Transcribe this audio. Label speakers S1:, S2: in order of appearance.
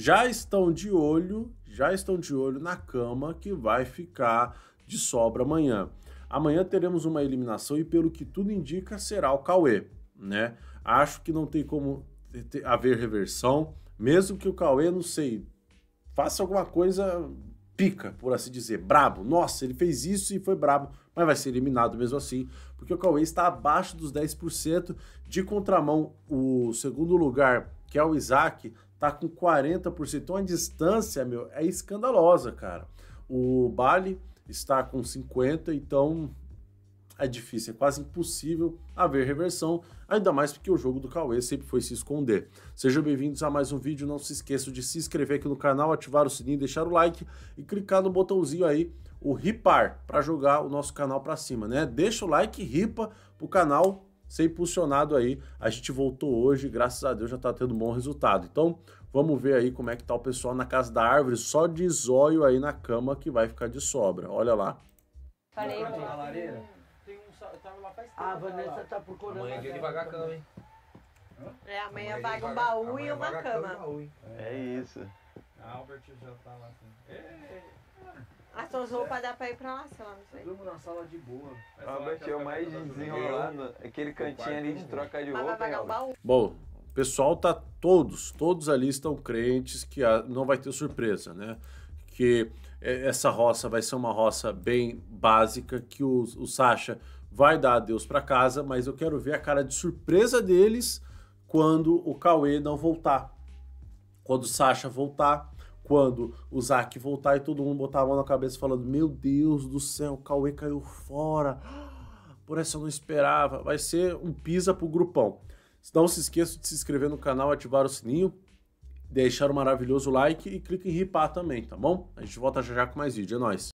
S1: já estão de olho, já estão de olho na cama que vai ficar de sobra amanhã. Amanhã teremos uma eliminação e pelo que tudo indica será o Cauê, né? Acho que não tem como haver reversão, mesmo que o Cauê, não sei, faça alguma coisa pica, por assim dizer, brabo. Nossa, ele fez isso e foi brabo, mas vai ser eliminado mesmo assim, porque o Cauê está abaixo dos 10% de contramão. O segundo lugar, que é o Isaac, tá com 40%. Então a distância, meu, é escandalosa, cara. O Bali está com 50%, então é difícil, é quase impossível haver reversão, ainda mais porque o jogo do Cauê sempre foi se esconder. Sejam bem-vindos a mais um vídeo, não se esqueça de se inscrever aqui no canal, ativar o sininho, deixar o like e clicar no botãozinho aí, o ripar, para jogar o nosso canal para cima, né? Deixa o like, ripa pro canal ser impulsionado aí. A gente voltou hoje, graças a Deus já está tendo um bom resultado. Então, vamos ver aí como é que tá o pessoal na casa da árvore, só de zóio aí na cama que vai ficar de sobra. Olha lá. Falei, Na Tem um, eu lá faz tempo. Ah, a Vanessa tá procurando. Amanhã é dia de vagar a cama, hein? É, amanhã, amanhã é um baú e é uma cama. cama. É isso. A Albert já tá lá. Assim. É. Essas roupas dá pra ir pra lá, sei lá, não sei. Durmo na sala de boa. é o mais desenrolado, aquele cantinho ali de troca de roupa. Bom, o pessoal tá todos, todos ali estão crentes que não vai ter surpresa, né? Que é, essa roça vai ser uma roça bem básica, que o, o Sasha vai dar adeus para casa, mas eu quero ver a cara de surpresa deles quando o Cauê não voltar. Quando o Sasha voltar, quando o Zac voltar e todo mundo botar a mão na cabeça falando: Meu Deus do céu, o Cauê caiu fora. Por essa eu não esperava. Vai ser um pisa pro grupão. Não se esqueça de se inscrever no canal, ativar o sininho, deixar o um maravilhoso like e clique em ripar também, tá bom? A gente volta já já com mais vídeo. É nóis!